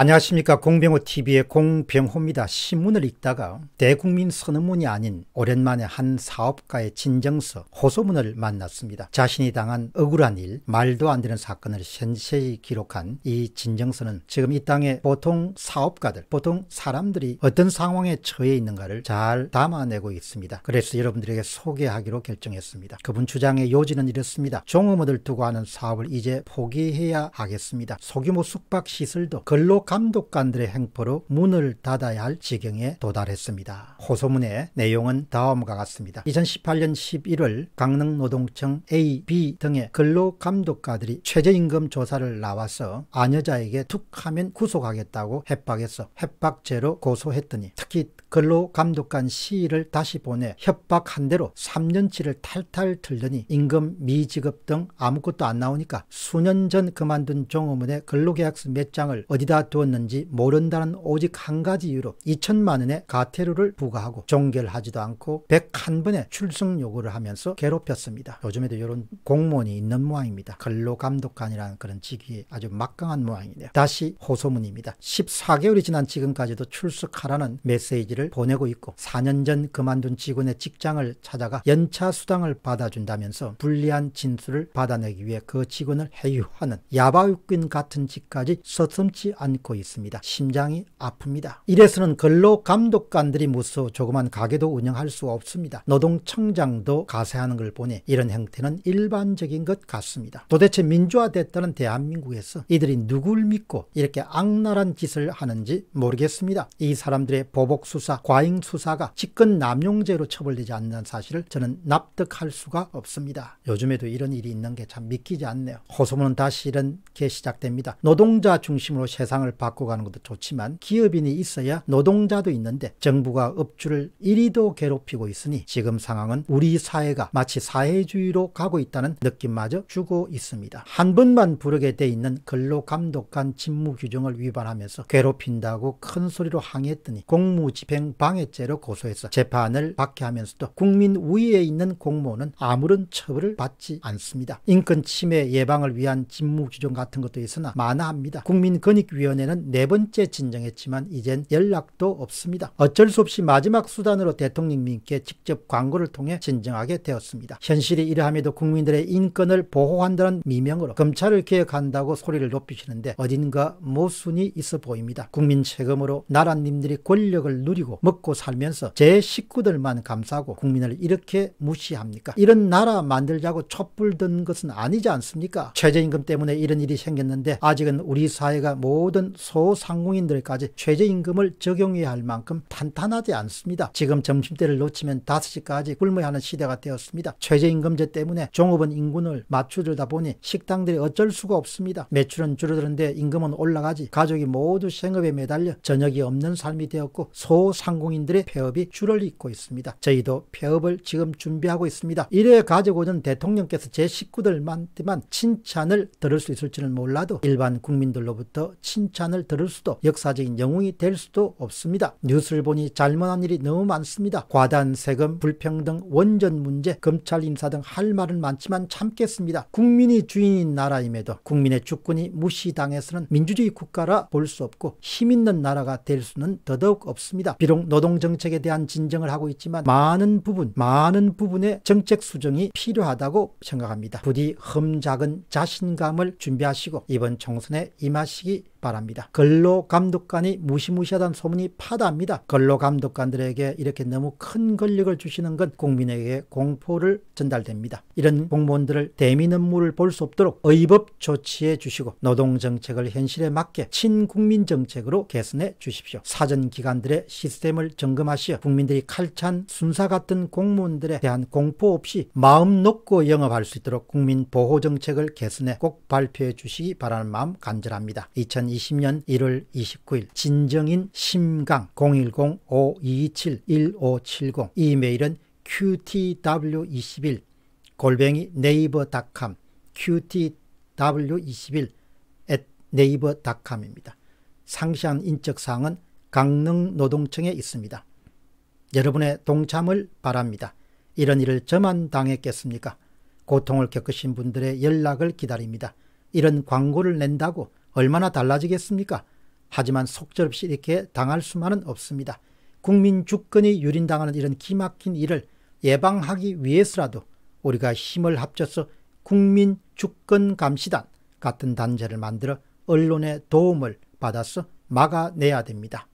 안녕하십니까 공병호TV의 공병호입니다. 신문을 읽다가 대국민 선언문이 아닌 오랜만에 한 사업가의 진정서 호소문을 만났습니다. 자신이 당한 억울한 일 말도 안 되는 사건을 현세히 기록한 이 진정서는 지금 이 땅에 보통 사업가들 보통 사람들이 어떤 상황에 처해 있는가를 잘 담아내고 있습니다. 그래서 여러분들에게 소개하기로 결정했습니다. 그분 주장의 요지는 이렇습니다. 종업원을 두고 하는 사업을 이제 포기해야 하겠습니다. 소규모 숙박시설도 근로 감독관들의 행포로 문을 닫아야 할 지경에 도달했습니다. 호소문의 내용은 다음과 같습니다. 2018년 11월 강릉노동청 A, B 등의 근로감독가들이 최저임금 조사를 나와서 아녀자에게 툭 하면 구속하겠다고 협박해서 협박죄로 고소했더니 특히 근로감독관 시위를 다시 보내 협박한 대로 3년치를 탈탈 틀더니 임금 미지급 등 아무것도 안 나오니까 수년 전 그만둔 종업원의 근로계약서 몇 장을 어디다 두 두었는지 모른다는 오직 한 가지 이유로 2천만 원의 가태료를 부과하고 종결하지도 않고 101번의 출석 요구를 하면서 괴롭혔습니다. 요즘에도 이런 공무원이 있는 모양입니다. 근로감독관이라는 그런 직위에 아주 막강한 모양이네요. 다시 호소문입니다. 14개월이 지난 지금까지도 출석하라는 메시지를 보내고 있고 4년 전 그만둔 직원의 직장을 찾아가 연차 수당을 받아준다면서 불리한 진술을 받아내기 위해 그 직원을 해유하는 야바육군 같은 짓까지 서슴지 않고 않고 있습니다. 심장이 아픕니다. 이래서는 근로 감독관들이 무서워 조그만 가게도 운영할 수 없습니다. 노동청장도 가세하는 걸 보니 이런 형태는 일반적인 것 같습니다. 도대체 민주화됐다는 대한민국에서 이들이 누굴 믿고 이렇게 악랄한 짓을 하는지 모르겠습니다. 이 사람들의 보복수사, 과잉수사가 직권 남용죄로 처벌되지 않는 사실을 저는 납득할 수가 없습니다. 요즘에도 이런 일이 있는 게 참 믿기지 않네요. 호소문은 다시 이렇게 시작됩니다. 노동자 중심으로 세상을 세상을 바꿔가는 것도 좋지만 기업인이 있어야 노동자도 있는데 정부가 업주를 이리도 괴롭히고 있으니 지금 상황은 우리 사회가 마치 사회주의로 가고 있다는 느낌마저 주고 있습니다. 한 번만 부르게 돼 있는 근로감독관 직무 규정을 위반하면서 괴롭힌다고 큰 소리로 항의했더니 공무집행 방해죄로 고소해서 재판을 받게 하면서도 국민 우위에 있는 공무원은 아무런 처벌을 받지 않습니다. 인권 침해 예방을 위한 직무 규정 같은 것도 있으나 만화합니다. 국민권익위원 회 이번에는 네 번째 진정했지만 이젠 연락도 없습니다. 어쩔 수 없이 마지막 수단으로 대통령님께 직접 광고를 통해 진정하게 되었습니다. 현실이 이러함에도 국민들의 인권을 보호한다는 미명으로 검찰을 개혁한다고 소리를 높이시는데 어딘가 모순이 있어 보입니다. 국민 세금으로 나라님들이 권력을 누리고 먹고 살면서 제 식구들만 감싸고 국민을 이렇게 무시합니까? 이런 나라 만들자고 촛불 든 것은 아니지 않습니까? 최저임금 때문에 이런 일이 생겼는데 아직은 우리 사회가 모든 소상공인들까지 최저임금을 적용해야 할 만큼 탄탄하지 않습니다. 지금 점심때를 놓치면 5시까지 굶어야 하는 시대가 되었습니다. 최저임금제 때문에 종업원 인구를 맞추들다 보니 식당들이 어쩔 수가 없습니다. 매출은 줄어드는데 임금은 올라가지 가족이 모두 생업에 매달려 저녁이 없는 삶이 되었고 소상공인들의 폐업이 줄을 잇고 있습니다. 저희도 폐업을 지금 준비하고 있습니다. 이래 가지고 오는 대통령께서 제 식구들만테만 칭찬을 들을 수 있을지는 몰라도 일반 국민들로부터 칭찬 협찬을 들을 수도 역사적인 영웅이 될 수도 없습니다. 뉴스를 보니 잘못한 일이 너무 많습니다. 과단 세금, 불평등, 원전 문제, 검찰 인사 등 할 말은 많지만 참겠습니다. 국민이 주인인 나라임에도 국민의 주권이 무시당해서는 민주주의 국가라 볼 수 없고 힘있는 나라가 될 수는 더더욱 없습니다. 비록 노동정책에 대한 진정을 하고 있지만 많은 부분, 많은 부분의 정책 수정이 필요하다고 생각합니다. 부디 흠 작은 자신감을 준비하시고 이번 총선에 임하시기 바랍니다. 합니다. 근로감독관이 무시무시하다는 소문이 파다합니다. 근로감독관들에게 이렇게 너무 큰 권력을 주시는 건 국민에게 공포를 전달됩니다. 이런 공무원들을 대민 업무를 볼 수 없도록 의법 조치해 주시고 노동정책을 현실에 맞게 친국민정책으로 개선해 주십시오. 사전기관들의 시스템을 점검하시어 국민들이 칼찬 순사 같은 공무원들에 대한 공포 없이 마음 놓고 영업할 수 있도록 국민보호정책을 개선해 꼭 발표해 주시기 바라는 마음 간절합니다. 2020 2 0 2 0년 1월 29일 진정인 심강 010-5227-1570 이메일은 qtw21 골뱅이 네이버닷컴 qtw21 at 네이버닷컴입니다. 상시한 인적사항은 강릉노동청에 있습니다. 여러분의 동참을 바랍니다. 이런 일을 저만 당했겠습니까? 고통을 겪으신 분들의 연락을 기다립니다. 이런 광고를 낸다고 얼마나 달라지겠습니까? 하지만 속절없이 이렇게 당할 수만은 없습니다. 국민 주권이 유린당하는 이런 기막힌 일을 예방하기 위해서라도 우리가 힘을 합쳐서 국민 주권 감시단 같은 단체를 만들어 언론의 도움을 받아서 막아내야 됩니다.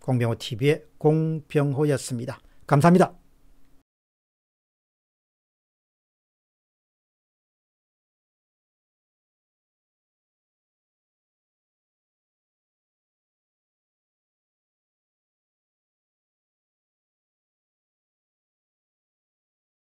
공병호 TV의 공병호였습니다. 감사합니다.